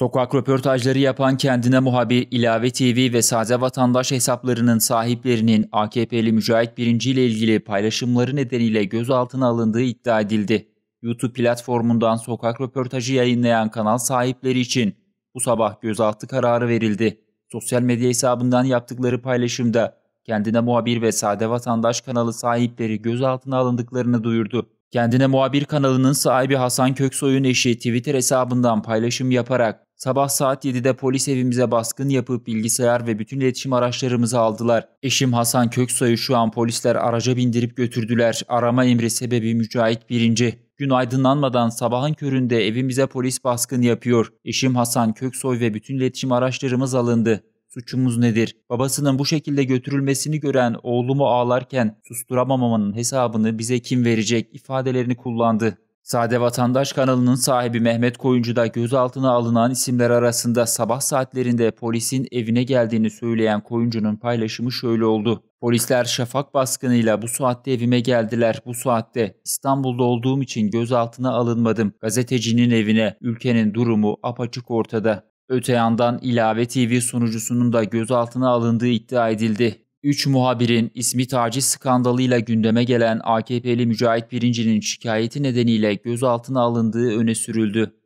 Sokak röportajları yapan kendine muhabir İlave TV ve Sade Vatandaş hesaplarının sahiplerinin AKP'li Mücahit Birinci ile ilgili paylaşımları nedeniyle gözaltına alındığı iddia edildi. YouTube platformundan sokak röportajı yayınlayan kanal sahipleri için bu sabah gözaltı kararı verildi. Sosyal medya hesabından yaptıkları paylaşımda kendine muhabir ve Sade Vatandaş kanalı sahipleri gözaltına alındıklarını duyurdu. Kendine muhabir kanalının sahibi Hasan Köksoy'un eşi Twitter hesabından paylaşım yaparak Sabah saat 7'de polis evimize baskın yapıp bilgisayar ve bütün iletişim araçlarımızı aldılar. Eşim Hasan Köksoy'u şu an polisler araca bindirip götürdüler. Arama emri sebebi Mücahit Birinci. Gün aydınlanmadan sabahın köründe evimize polis baskın yapıyor. Eşim Hasan Köksoy ve bütün iletişim araçlarımız alındı. Suçumuz nedir? Babasının bu şekilde götürülmesini gören oğlumu ağlarken susturamamamın hesabını bize kim verecek ifadelerini kullandı. Sade Vatandaş kanalının sahibi Mehmet Koyuncu da gözaltına alınan isimler arasında sabah saatlerinde polisin evine geldiğini söyleyen Koyuncu'nun paylaşımı şöyle oldu. Polisler şafak baskınıyla bu saatte evime geldiler. Bu saatte İstanbul'da olduğum için gözaltına alınmadım. Gazetecinin evine ülkenin durumu apaçık ortada. Öte yandan ilave TV sunucusunun da gözaltına alındığı iddia edildi. Üç muhabirin ismi taciz skandalıyla gündeme gelen AKP'li Mücahit Birinci'nin şikayeti nedeniyle gözaltına alındığı öne sürüldü.